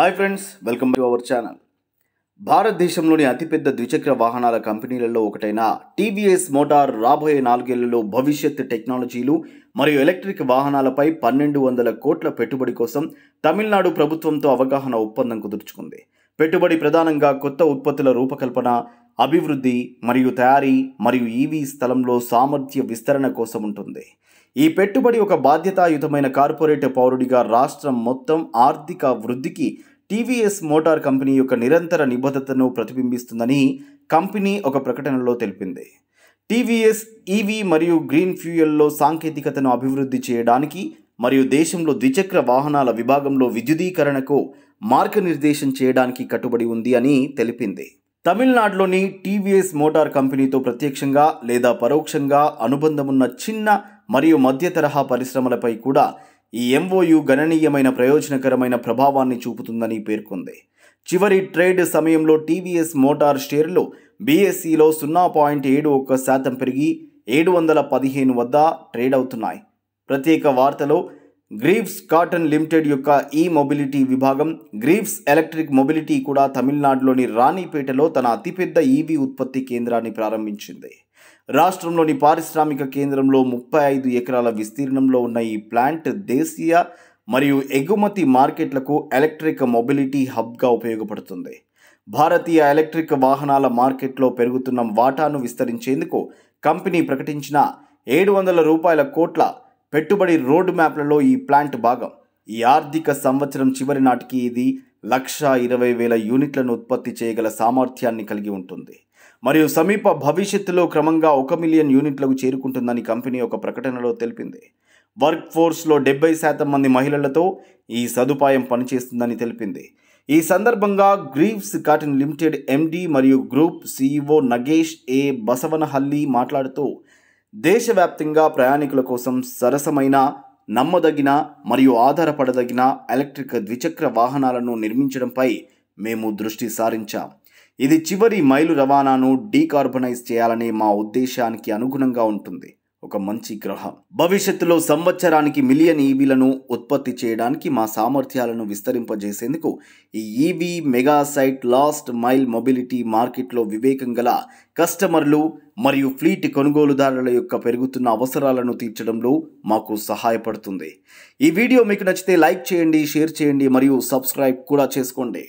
hi friends welcome to our channel భారతదేశంలోని అతిపెద్ద ద్విచక్ర వాహనాల కంపెనీలలో ఒకటైన టీవీఎస్ మోటార్ రాబోయే నాలుగేళ్లలో భవిష్యత్ టెక్నాలజీలు మరియు ఎలక్ట్రిక్ వాహనాలపై పన్నెండు వందల కోట్ల పెట్టుబడి కోసం తమిళనాడు ప్రభుత్వంతో అవగాహన ఒప్పందం కుదుర్చుకుంది పెట్టుబడి ప్రధానంగా కొత్త ఉత్పత్తుల రూపకల్పన అభివృద్ధి మరియు తయారీ మరియు ఈవీ స్థలంలో సామర్థ్య విస్తరణ కోసం ఉంటుంది ఈ పెట్టుబడి ఒక బాధ్యతాయుతమైన కార్పొరేట్ పౌరుడిగా రాష్ట్రం మొత్తం ఆర్థిక వృద్ధికి టీవీఎస్ మోటార్ కంపెనీ యొక్క నిరంతర నిబద్ధతను ప్రతిబింబిస్తుందని కంపెనీ ఒక ప్రకటనలో తెలిపింది టీవీఎస్ ఈవీ మరియు గ్రీన్ ఫ్యూయల్లో సాంకేతికతను అభివృద్ధి చేయడానికి మరియు దేశంలో ద్విచక్ర వాహనాల విభాగంలో విద్యుదీకరణకు మార్గనిర్దేశం చేయడానికి కట్టుబడి ఉంది అని తెలిపింది తమిళనాడులోని టీవీఎస్ మోటార్ కంపెనీతో ప్రత్యక్షంగా లేదా పరోక్షంగా అనుబంధమున్న చిన్న మరియు మధ్య తరహా పరిశ్రమలపై కూడా ఈ ఎంఓయు గణనీయమైన ప్రయోజనకరమైన ప్రభావాన్ని చూపుతుందని పేర్కొంది చివరి ట్రేడ్ సమయంలో టీవీఎస్ మోటార్ షేర్లు బీఎస్ఈలో e సున్నా పాయింట్ ఏడు ఒక్క శాతం పెరిగి ఏడు వందల పదిహేను వద్ద ట్రేడ్ అవుతున్నాయి ప్రత్యేక వార్తలో గ్రీవ్స్ కాటన్ లిమిటెడ్ యొక్క ఈ మొబిలిటీ విభాగం గ్రీవ్స్ ఎలక్ట్రిక్ మొబిలిటీ కూడా తమిళనాడులోని రాణిపేటలో తన అతిపెద్ద ఈవీ e ఉత్పత్తి కేంద్రాన్ని ప్రారంభించింది రాష్ట్రంలోని పారిశ్రామిక కేంద్రంలో ముప్పై ఐదు ఎకరాల విస్తీర్ణంలో ఉన్న ఈ ప్లాంట్ దేశీయ మరియు ఎగుమతి మార్కెట్లకు ఎలక్ట్రిక్ మొబిలిటీ హబ్గా ఉపయోగపడుతుంది భారతీయ ఎలక్ట్రిక్ వాహనాల మార్కెట్లో పెరుగుతున్న వాటాను విస్తరించేందుకు కంపెనీ ప్రకటించిన ఏడు వందల రూపాయల కోట్ల పెట్టుబడి రోడ్ మ్యాప్లలో ఈ ప్లాంట్ భాగం ఈ ఆర్థిక సంవత్సరం చివరి నాటికి ఇది లక్ష ఇరవై వేల యూనిట్లను ఉత్పత్తి చేయగల సామర్థ్యాన్ని కలిగి ఉంటుంది మరియు సమీప భవిష్యత్తులో క్రమంగా ఒక మిలియన్ యూనిట్లకు చేరుకుంటుందని కంపెనీ ఒక ప్రకటనలో తెలిపింది వర్క్ ఫోర్స్లో డెబ్బై శాతం మంది మహిళలతో ఈ సదుపాయం పనిచేస్తుందని తెలిపింది ఈ సందర్భంగా గ్రీవ్స్ కాటన్ లిమిటెడ్ ఎండి మరియు group CEO Nagesh A Basavanhalli మాట్లాడుతూ దేశవ్యాప్తంగా ప్రయాణికుల కోసం సరసమైన నమ్మదగిన మరియు ఆధారపడదగిన ఎలక్ట్రిక్ ద్విచక్ర వాహనాలను నిర్మించడంపై మేము దృష్టి సారించాం ఇది చివరి మైలు రవాణాను డీకార్బనైజ్ చేయాలనే మా ఉద్దేశానికి అనుగుణంగా ఉంటుంది ఒక మంచి గ్రహం భవిష్యత్తులో సంవత్సరానికి మిలియన్ ఈవీలను ఉత్పత్తి చేయడానికి మా సామర్థ్యాలను విస్తరింపజేసేందుకు ఈ EV megasite last mile mobility మార్కెట్లో వివేకం గల కస్టమర్లు మరియు ఫ్లీట్ కొనుగోలుదారుల యొక్క పెరుగుతున్న అవసరాలను తీర్చడంలో మాకు సహాయపడుతుంది ఈ వీడియో మీకు నచ్చితే లైక్ చేయండి షేర్ చేయండి మరియు సబ్స్క్రైబ్ కూడా చేసుకోండి